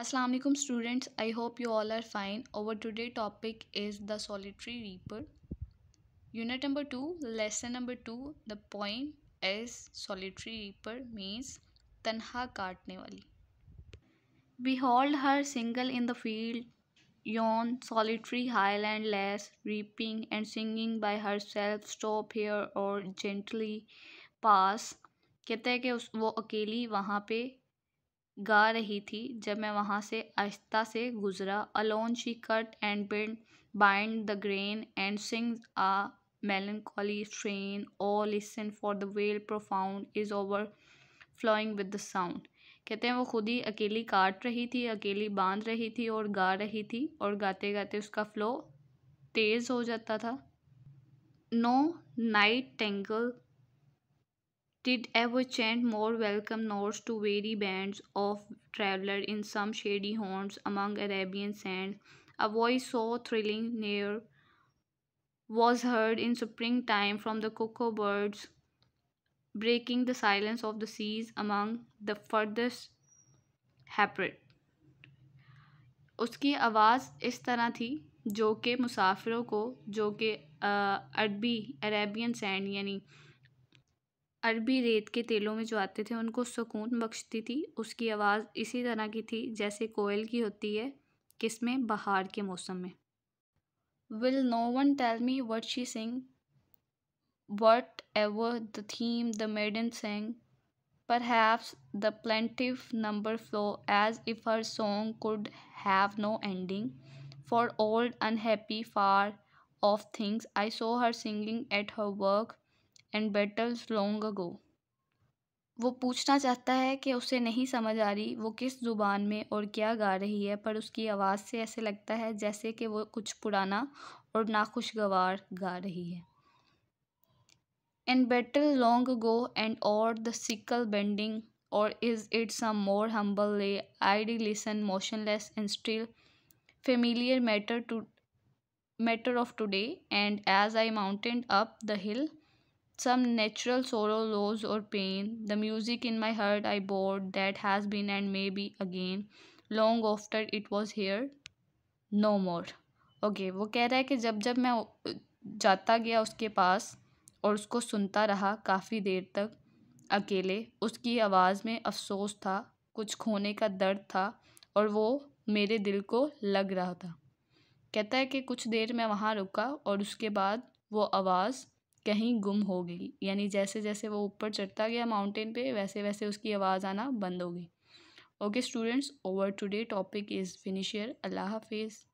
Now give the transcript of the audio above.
Aslam students I hope you all are fine our today topic is the solitary reaper unit number two lesson number two the point is solitary reaper means तनहा काटने वाली behold her single in the field yon solitary lass reaping and singing by herself stop here or gently pass कहते हैं कि उस वो अकेली वहाँ पे गा रही थी जब मैं वहाँ से आहिस्ता से गुज़रा alone she cut and bind bind the grain and sing a strain strain or for the vale profound is overflowing with the sound कहते हैं वो खुद ही अकेली काट रही थी अकेली बांध रही थी और गा रही थी और गाते गाते उसका फ्लो तेज़ हो जाता था no nightingale did ever chant more welcome notes to weary bands of traveller in some shady haunts among Arabian sands. A voice so thrilling near was heard in springtime from the cocoa birds, breaking the silence of the seas among the furthest Hebrides उसकी आवाज़ इस तरह थी जो कि मुसाफिरों को जो कि अरबी सैंड यानी अरबी रेत के तेलों में जो आते थे उनको सुकून बख्शती थी उसकी आवाज़ इसी तरह की थी जैसे कोयल की होती है किस में बहार के मौसम में will no one tell me what she sing what ever the theme the maiden sang perhaps the plaintive number flow as if her song could have no ending for old unhappy far off things I saw her singing at her work and battles long ago वो पूछना चाहता है कि उसे नहीं समझ आ रही वो किस ज़ुबान में और क्या गा रही है पर उसकी आवाज़ से ऐसे लगता है जैसे कि वो कुछ पुराना और नाखुशगवार गा रही है and battle long go and और the sickle bending or is it more humble lay I डी listen motionless and still familiar matter to matter of today and as I mounted up the hill some natural sorrow loss or pain the music in my heart i bore that has been and may be again long after it was here no more okay वो कह रहा है कि जब जब मैं जाता गया उसके पास और उसको सुनता रहा काफ़ी देर तक अकेले उसकी आवाज़ में अफसोस था कुछ खोने का दर्द था और वो मेरे दिल को लग रहा था कहता है कि कुछ देर मैं वहाँ रुका और उसके बाद वो आवाज़ कहीं गुम हो गई यानी जैसे जैसे वो ऊपर चढ़ता गया माउंटेन पे वैसे वैसे उसकी आवाज़ आना बंद हो गई okay students our today topic is finished अल्लाह हाफिज़